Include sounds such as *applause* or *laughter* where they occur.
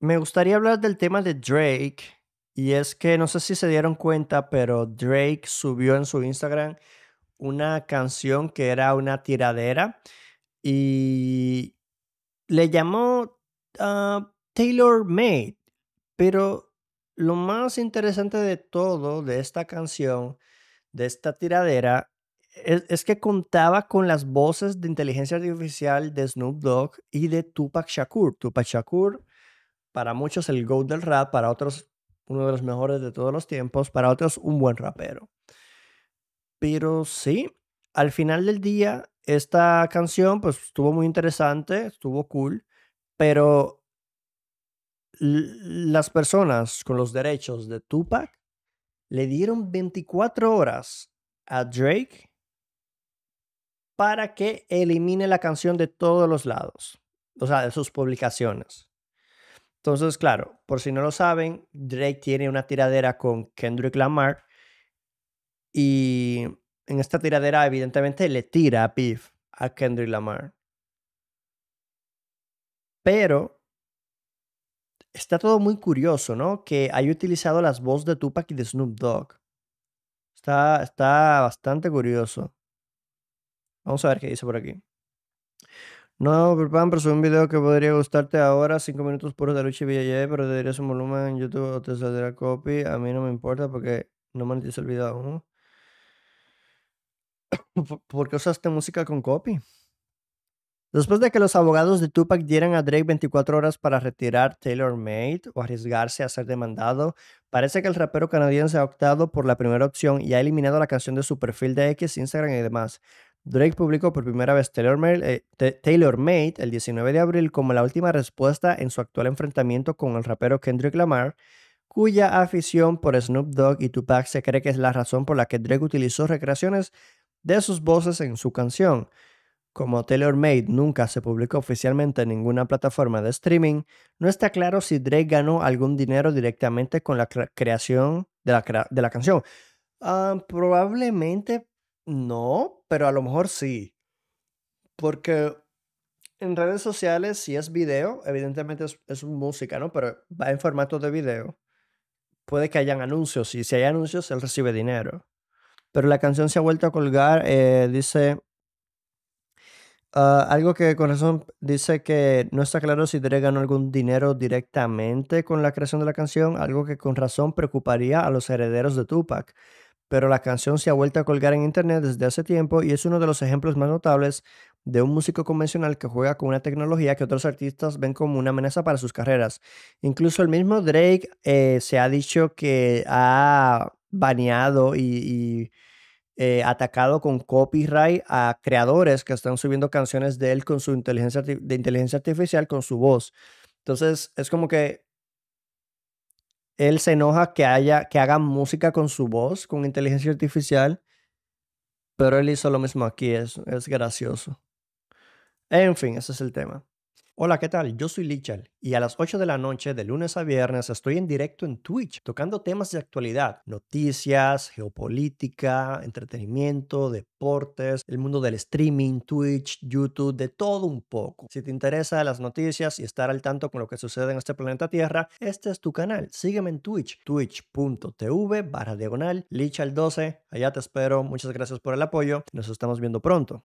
me gustaría hablar del tema de Drake. Y es que no sé si se dieron cuenta, pero Drake subió en su Instagram una canción que era una tiradera y le llamó ah, Taylor Made. Pero lo más interesante de todo, de esta canción, de esta tiradera, es, es que contaba con las voces de inteligencia artificial de Snoop Dogg y de Tupac Shakur. Tupac Shakur para muchos el GOAT del rap, para otros uno de los mejores de todos los tiempos, para otros un buen rapero. Pero sí, al final del día, esta canción pues estuvo muy interesante, estuvo cool, pero las personas con los derechos de Tupac le dieron 24 horas a Drake para que elimine la canción de todos los lados, o sea, de sus publicaciones. Entonces, claro, por si no lo saben, Drake tiene una tiradera con Kendrick Lamar y en esta tiradera evidentemente le tira a Piff a Kendrick Lamar. Pero está todo muy curioso, ¿no? Que haya utilizado las voces de Tupac y de Snoop Dogg. Está, está bastante curioso. Vamos a ver qué dice por aquí. No, Perpan, pero es un video que podría gustarte ahora, 5 minutos puros de Luchi Villaye, pero te diré su volumen en YouTube o te saldrá copy. A mí no me importa porque no me el video aún. *coughs* ¿Por qué usaste música con copy? Después de que los abogados de Tupac dieran a Drake 24 horas para retirar Taylor Made o arriesgarse a ser demandado, parece que el rapero canadiense ha optado por la primera opción y ha eliminado la canción de su perfil de X, Instagram y demás. Drake publicó por primera vez Taylor Made, eh, el 19 de abril como la última respuesta en su actual enfrentamiento con el rapero Kendrick Lamar, cuya afición por Snoop Dogg y Tupac se cree que es la razón por la que Drake utilizó recreaciones de sus voces en su canción. Como Taylor Made nunca se publicó oficialmente en ninguna plataforma de streaming, no está claro si Drake ganó algún dinero directamente con la creación de la, canción. Ah, probablemente no, pero a lo mejor sí. Porque en redes sociales, si es video, evidentemente es, música, ¿no? Pero va en formato de video. Puede que hayan anuncios y si hay anuncios, él recibe dinero. Pero la canción se ha vuelto a colgar, eh, dice... Ah, algo que con razón dice que no está claro si Dre ganó algún dinero directamente con la creación de la canción, algo que con razón preocuparía a los herederos de Tupac pero la canción se ha vuelto a colgar en internet desde hace tiempo y es uno de los ejemplos más notables de un músico convencional que juega con una tecnología que otros artistas ven como una amenaza para sus carreras. Incluso el mismo Drake eh, se ha dicho que ha baneado y, eh, atacado con copyright a creadores que están subiendo canciones de él con su inteligencia de inteligencia artificial con su voz. Entonces es como que él se enoja que, haya, que hagan música con su voz, con inteligencia artificial. Pero él hizo lo mismo aquí, eso es gracioso. En fin, ese es el tema. Hola, ¿qué tal? Yo soy Lichal y a las 8 de la noche de lunes a viernes estoy en directo en Twitch tocando temas de actualidad, noticias, geopolítica, entretenimiento, deportes, el mundo del streaming, Twitch, YouTube, de todo un poco. Si te interesa las noticias y estar al tanto con lo que sucede en este planeta Tierra, este es tu canal. Sígueme en Twitch, twitch.tv barra diagonal, Lichal12. Allá te espero. Muchas gracias por el apoyo. Nos estamos viendo pronto.